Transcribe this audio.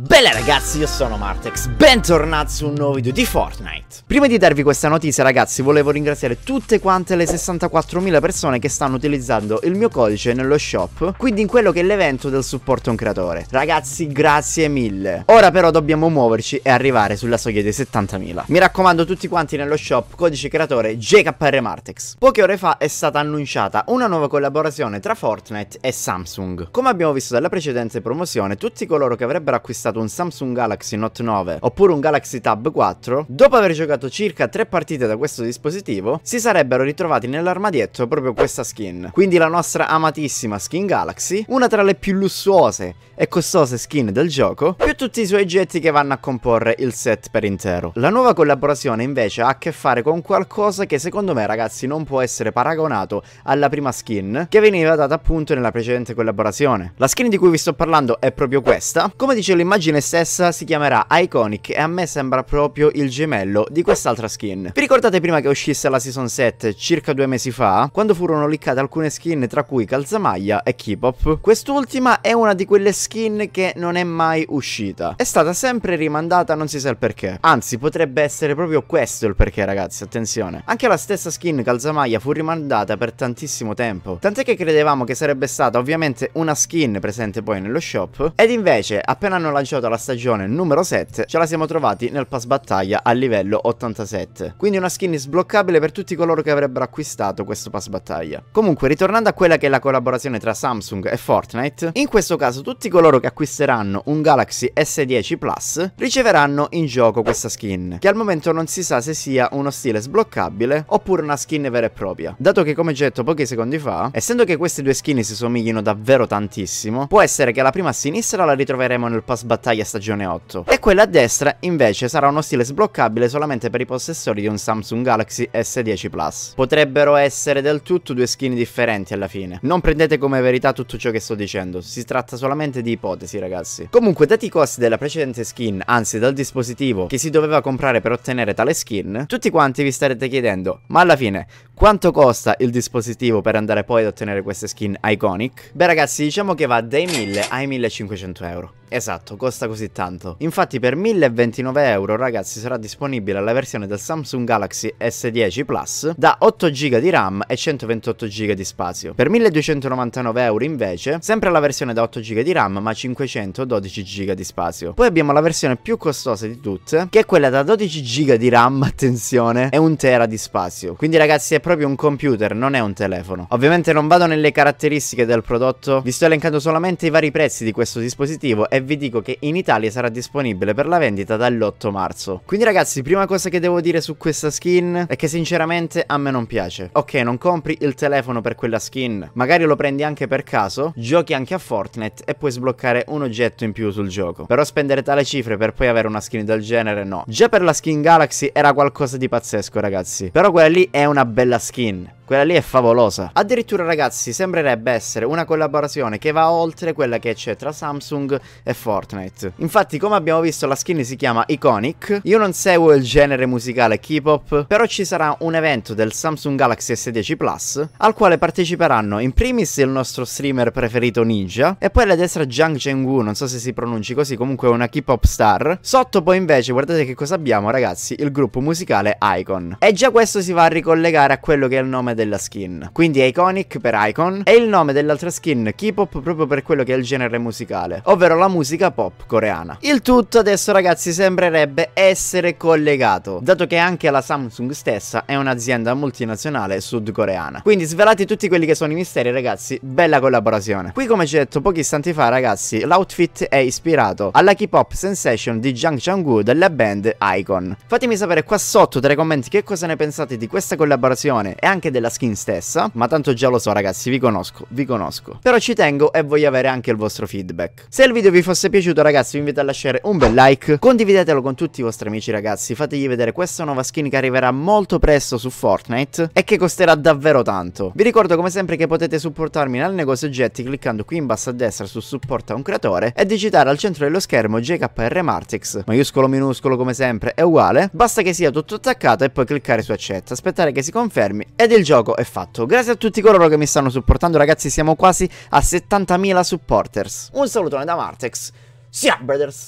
Bella ragazzi, io sono Martex, bentornati su un nuovo video di Fortnite Prima di darvi questa notizia ragazzi, volevo ringraziare tutte quante le 64.000 persone che stanno utilizzando il mio codice nello shop Quindi in quello che è l'evento del supporto a un creatore Ragazzi, grazie mille Ora però dobbiamo muoverci e arrivare sulla soglia dei 70.000 Mi raccomando tutti quanti nello shop, codice creatore JKR Martex Poche ore fa è stata annunciata una nuova collaborazione tra Fortnite e Samsung Come abbiamo visto dalla precedente promozione, tutti coloro che avrebbero acquistato acquistato un Samsung Galaxy Note 9 oppure un Galaxy Tab 4, dopo aver giocato circa 3 partite da questo dispositivo, si sarebbero ritrovati nell'armadietto proprio questa skin. Quindi la nostra amatissima skin Galaxy, una tra le più lussuose e costose skin del gioco, più tutti i suoi oggetti che vanno a comporre il set per intero. La nuova collaborazione invece ha a che fare con qualcosa che secondo me ragazzi non può essere paragonato alla prima skin che veniva data appunto nella precedente collaborazione. La skin di cui vi sto parlando è proprio questa. Come dice l'immagine l'immagine stessa si chiamerà Iconic e a me sembra proprio il gemello di quest'altra skin. Vi ricordate prima che uscisse la Season 7 circa due mesi fa? Quando furono leakate alcune skin tra cui Calzamaglia e K-Pop? Quest'ultima è una di quelle skin che non è mai uscita. È stata sempre rimandata non si sa il perché. Anzi potrebbe essere proprio questo il perché ragazzi, attenzione. Anche la stessa skin Calzamaglia fu rimandata per tantissimo tempo. Tant'è che credevamo che sarebbe stata ovviamente una skin presente poi nello shop ed invece appena hanno lanciato alla stagione numero 7, ce la siamo trovati nel pass battaglia a livello 87. Quindi una skin sbloccabile per tutti coloro che avrebbero acquistato questo pass battaglia. Comunque, ritornando a quella che è la collaborazione tra Samsung e Fortnite, in questo caso tutti coloro che acquisteranno un Galaxy S10 Plus riceveranno in gioco questa skin, che al momento non si sa se sia uno stile sbloccabile oppure una skin vera e propria. Dato che come già detto pochi secondi fa, essendo che queste due skin si somiglino davvero tantissimo, può essere che la prima a sinistra la ritroveremo nel pass battaglia stagione 8. E quella a destra invece sarà uno stile sbloccabile solamente per i possessori di un Samsung Galaxy S10 Plus. Potrebbero essere del tutto due skin differenti alla fine. Non prendete come verità tutto ciò che sto dicendo, si tratta solamente di ipotesi ragazzi. Comunque dati i costi della precedente skin, anzi dal dispositivo che si doveva comprare per ottenere tale skin, tutti quanti vi starete chiedendo, ma alla fine quanto costa il dispositivo per andare poi ad ottenere queste skin iconic? Beh ragazzi diciamo che va dai 1000 ai 1500 euro. Esatto, costa così tanto. Infatti per 1029 euro ragazzi sarà disponibile la versione del Samsung Galaxy S10 Plus da 8 GB di RAM e 128 GB di spazio. Per 1299 euro invece, sempre la versione da 8 GB di RAM ma 512 GB di spazio. Poi abbiamo la versione più costosa di tutte, che è quella da 12 GB di RAM, attenzione, e 1 Tera di spazio. Quindi ragazzi è proprio un computer, non è un telefono. Ovviamente non vado nelle caratteristiche del prodotto, vi sto elencando solamente i vari prezzi di questo dispositivo e e vi dico che in Italia sarà disponibile per la vendita dall'8 marzo. Quindi ragazzi, prima cosa che devo dire su questa skin è che sinceramente a me non piace. Ok, non compri il telefono per quella skin, magari lo prendi anche per caso, giochi anche a Fortnite e puoi sbloccare un oggetto in più sul gioco. Però spendere tale cifre per poi avere una skin del genere no. Già per la skin Galaxy era qualcosa di pazzesco ragazzi, però quella lì è una bella skin. Quella lì è favolosa. Addirittura ragazzi sembrerebbe essere una collaborazione che va oltre quella che c'è tra Samsung e Fortnite. Infatti come abbiamo visto la skin si chiama Iconic. Io non seguo il genere musicale K-pop, però ci sarà un evento del Samsung Galaxy S10 Plus al quale parteciperanno in primis il nostro streamer preferito Ninja e poi alla destra Jang Chengwu, non so se si pronunci così, comunque una K-pop star. Sotto poi invece guardate che cosa abbiamo ragazzi, il gruppo musicale Icon. E già questo si va a ricollegare a quello che è il nome della skin. Quindi Iconic per Icon e il nome dell'altra skin K-pop proprio per quello che è il genere musicale, ovvero la musica pop coreana. Il tutto adesso ragazzi sembrerebbe essere collegato, dato che anche la Samsung stessa è un'azienda multinazionale sudcoreana. Quindi svelati tutti quelli che sono i misteri ragazzi, bella collaborazione. Qui come ci ho detto pochi istanti fa ragazzi, l'outfit è ispirato alla K-pop sensation di Jang Chang-woo della band Icon. Fatemi sapere qua sotto tra i commenti che cosa ne pensate di questa collaborazione e anche della della skin stessa, ma tanto già lo so ragazzi, vi conosco, vi conosco. Però ci tengo e voglio avere anche il vostro feedback. Se il video vi fosse piaciuto ragazzi vi invito a lasciare un bel like, condividetelo con tutti i vostri amici ragazzi, fategli vedere questa nuova skin che arriverà molto presto su Fortnite e che costerà davvero tanto. Vi ricordo come sempre che potete supportarmi nel negozio oggetti cliccando qui in basso a destra su supporta un creatore e digitare al centro dello schermo JKR Martix, maiuscolo minuscolo come sempre è uguale, basta che sia tutto attaccato e poi cliccare su accetta, aspettare che si confermi ed il gioco gioco è fatto. Grazie a tutti coloro che mi stanno supportando, ragazzi, siamo quasi a 70.000 supporters. Un salutone da Martex. Sia, brothers!